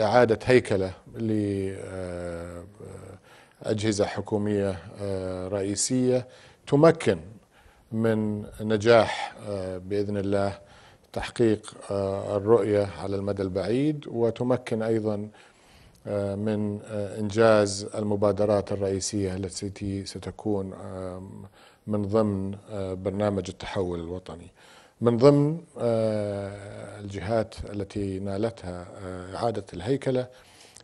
إعادة هيكلة لأجهزة حكومية آه، رئيسية تمكن من نجاح آه، بإذن الله تحقيق آه، الرؤية على المدى البعيد وتمكن أيضا من إنجاز المبادرات الرئيسية التي ستكون من ضمن برنامج التحول الوطني من ضمن الجهات التي نالتها آه، إعادة الهيكلة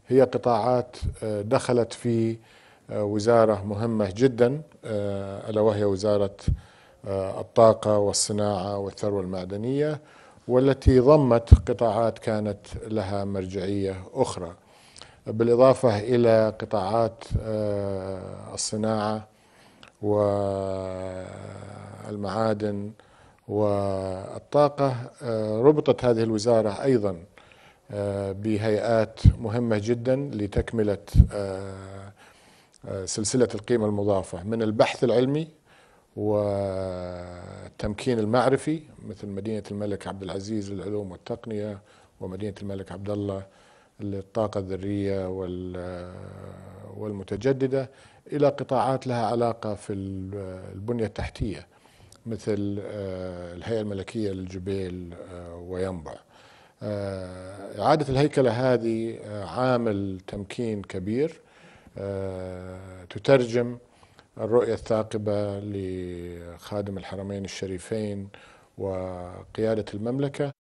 هي قطاعات آه، دخلت في آه، وزارة مهمة جدا ألا وهي وزارة الطاقة والصناعة والثروة المعدنية والتي ضمت قطاعات كانت لها مرجعية أخرى بالإضافة إلى قطاعات الصناعة والمعادن والطاقة آه، ربطت هذه الوزارة أيضا آه، بهيئات مهمة جدا لتكملة آه، سلسلة القيمة المضافة من البحث العلمي والتمكين المعرفي مثل مدينة الملك عبد العزيز للعلوم والتقنية ومدينة الملك عبد الله للطاقة الذرية والمتجددة إلى قطاعات لها علاقة في البنية التحتية مثل آه، الهيئة الملكية للجبيل آه، وينبع آه، إعادة الهيكلة هذه عامل تمكين كبير تترجم الرؤية الثاقبة لخادم الحرمين الشريفين وقيادة المملكة